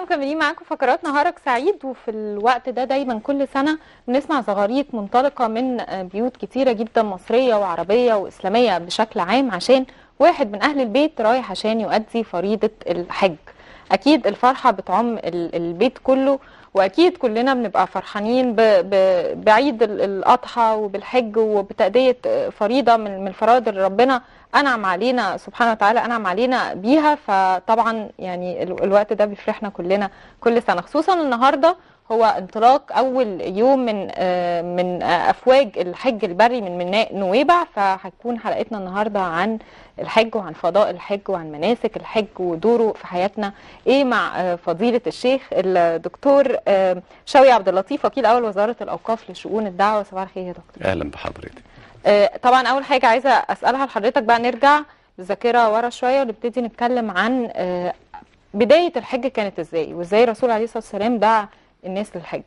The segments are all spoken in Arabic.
مكملين معاكم فقرات نهارك سعيد وفي الوقت ده دايما كل سنه بنسمع زغاريط منطلقه من بيوت كتيره جدا مصريه وعربيه واسلاميه بشكل عام عشان واحد من اهل البيت رايح عشان يؤدي فريضه الحج اكيد الفرحه بتعم البيت كله واكيد كلنا بنبقى فرحانين بعيد الاضحى وبالحج وبتاديه فريضه من من فرائض ربنا انعم علينا سبحانه وتعالى انعم علينا بيها فطبعا يعني الوقت ده بيفرحنا كلنا كل سنه خصوصا النهارده هو انطلاق اول يوم من آه، من آه، افواج الحج البري من ميناء نويبع فهتكون حلقتنا النهارده عن الحج وعن فضاء الحج وعن مناسك الحج ودوره في حياتنا ايه مع آه، فضيله الشيخ الدكتور شوي عبد اللطيف وكيل اول وزاره الاوقاف لشؤون الدعوه صباح الخير يا دكتور اهلا بحضرتك طبعا اول حاجه عايزه اسالها لحضرتك بقى نرجع الذاكره ورا شويه ونبتدي نتكلم عن بدايه الحج كانت ازاي وازاي الرسول عليه الصلاه والسلام دعا الناس للحج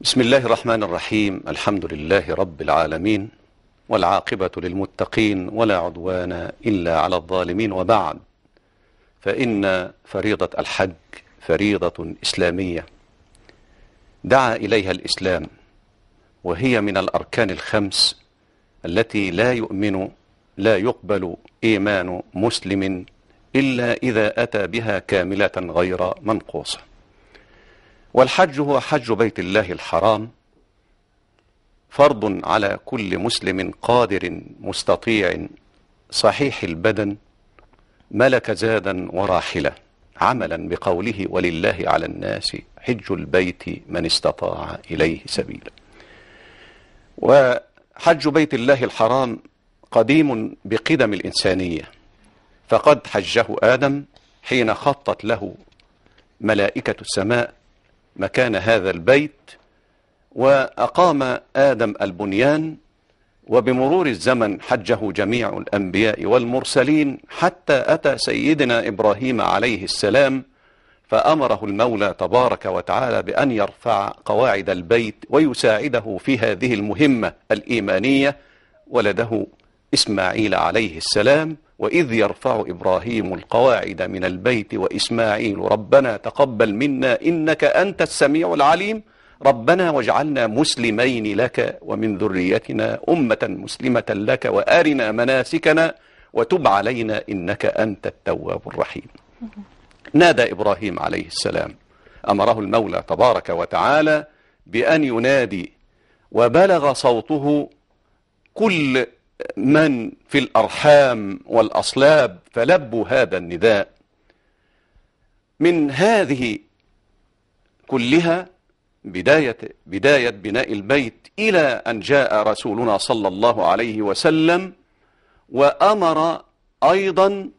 بسم الله الرحمن الرحيم الحمد لله رب العالمين والعاقبة للمتقين ولا عدوان إلا على الظالمين وبعد فإن فريضة الحج فريضة إسلامية دعا إليها الإسلام وهي من الأركان الخمس التي لا يؤمن لا يقبل إيمان مسلم إلا إذا أتى بها كاملة غير منقوصة والحج هو حج بيت الله الحرام فرض على كل مسلم قادر مستطيع صحيح البدن ملك زادا وراحلة عملا بقوله ولله على الناس حج البيت من استطاع إليه سبيلا وحج بيت الله الحرام قديم بقدم الإنسانية فقد حجه آدم حين خطت له ملائكة السماء مكان هذا البيت وأقام آدم البنيان وبمرور الزمن حجه جميع الأنبياء والمرسلين حتى أتى سيدنا إبراهيم عليه السلام فأمره المولى تبارك وتعالى بأن يرفع قواعد البيت ويساعده في هذه المهمة الإيمانية ولده إسماعيل عليه السلام وإذ يرفع إبراهيم القواعد من البيت وإسماعيل ربنا تقبل منا إنك أنت السميع العليم ربنا واجعلنا مسلمين لك ومن ذريتنا أمة مسلمة لك وأرنا مناسكنا وتب علينا إنك أنت التواب الرحيم نادى إبراهيم عليه السلام أمره المولى تبارك وتعالى بأن ينادي وبلغ صوته كل من في الأرحام والأصلاب فلبوا هذا النداء من هذه كلها بداية, بداية بناء البيت إلى أن جاء رسولنا صلى الله عليه وسلم وأمر أيضا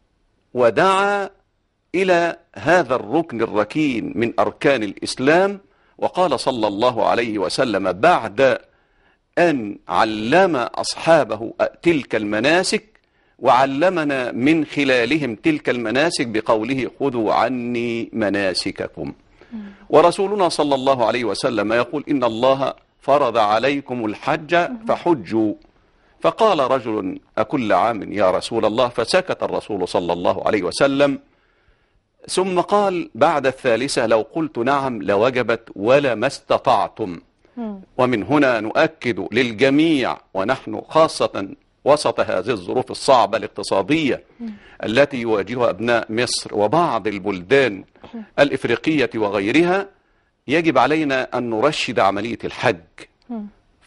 ودعا إلى هذا الركن الركين من أركان الإسلام وقال صلى الله عليه وسلم بعد أن علم أصحابه تلك المناسك وعلمنا من خلالهم تلك المناسك بقوله خذوا عني مناسككم ورسولنا صلى الله عليه وسلم يقول إن الله فرض عليكم الحج فحجوا فقال رجل أكل عام يا رسول الله فسكت الرسول صلى الله عليه وسلم ثم قال بعد الثالثة لو قلت نعم لوجبت ولا ما استطعتم ومن هنا نؤكد للجميع ونحن خاصة وسط هذه الظروف الصعبة الاقتصادية التي يواجهها أبناء مصر وبعض البلدان الإفريقية وغيرها يجب علينا أن نرشد عملية الحج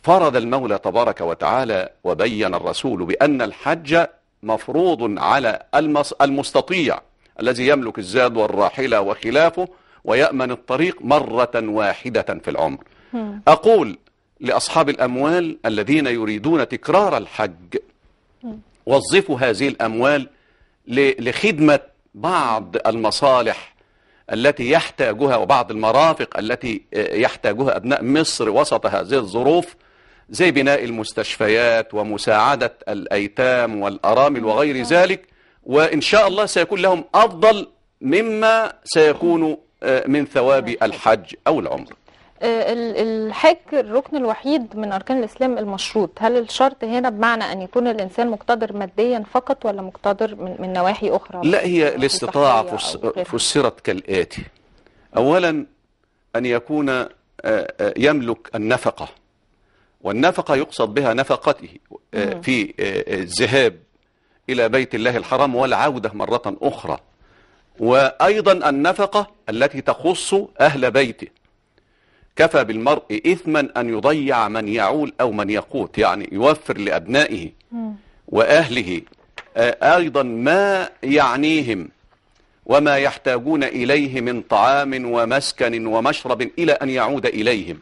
فرض المولى تبارك وتعالى وبين الرسول بأن الحج مفروض على المستطيع الذي يملك الزاد والراحلة وخلافه ويأمن الطريق مرة واحدة في العمر أقول لأصحاب الأموال الذين يريدون تكرار الحج وظفوا هذه الأموال لخدمة بعض المصالح التي يحتاجها وبعض المرافق التي آه، يحتاجها أبناء مصر وسط هذه الظروف زي بناء المستشفيات ومساعدة الأيتام والأرامل وغير ذلك وإن شاء الله سيكون لهم أفضل مما سيكون آه، من ثواب الحج أو العمر آه، الحج الركن الوحيد من أركان الإسلام المشروط هل الشرط هنا بمعنى أن يكون الإنسان مقتدر ماديا فقط ولا مقتدر من, من نواحي أخرى لا هي الاستطاعة فسرت كالآتي أولا أن يكون آه، آه، يملك النفقة والنفقة يقصد بها نفقته في الذهاب إلى بيت الله الحرام والعودة مرة أخرى وأيضا النفقة التي تخص أهل بيته كفى بالمرء إثما أن يضيع من يعول أو من يقوت يعني يوفر لأبنائه وأهله آه، أيضا ما يعنيهم وما يحتاجون إليه من طعام ومسكن ومشرب إلى أن يعود إليهم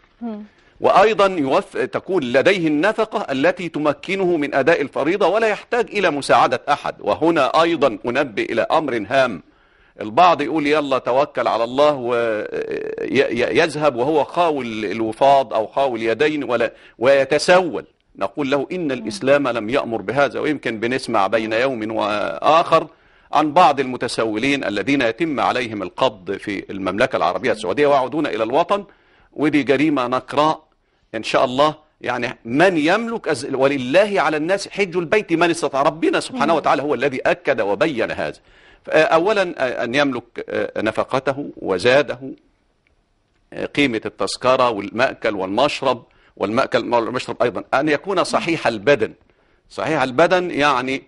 وأيضا يوف... تكون لديه النفقة التي تمكنه من أداء الفريضة ولا يحتاج إلى مساعدة أحد وهنا أيضا أنبئ إلى أمر هام البعض يقول يلا توكل على الله ويذهب وهو خاول الوفاض أو خاول يدين ولا ويتسول نقول له إن الإسلام لم يأمر بهذا ويمكن بنسمع بين يوم وآخر عن بعض المتسولين الذين يتم عليهم القبض في المملكة العربية السعودية ويعودون إلى الوطن ودي جريمة نكراء إن شاء الله يعني من يملك ولله على الناس حج البيت من استطاع ربنا سبحانه نعم. وتعالى هو الذي أكد وبين هذا آه، أولا آه، أن يملك آه، نفقته وزاده قيمة التذكرة والمأكل والمشرب والمأكل والمشرب أيضا أن يكون صحيح البدن صحيح البدن يعني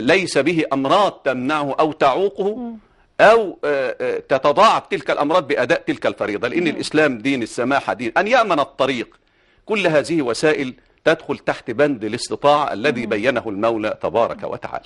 ليس به أمراض تمنعه أو تعوقه أو تتضاعف تلك الأمراض بأداء تلك الفريضة لأن الإسلام دين السماحة دين أن يأمن الطريق كل هذه وسائل تدخل تحت بند الاستطاعة الذي بينه المولى تبارك وتعالى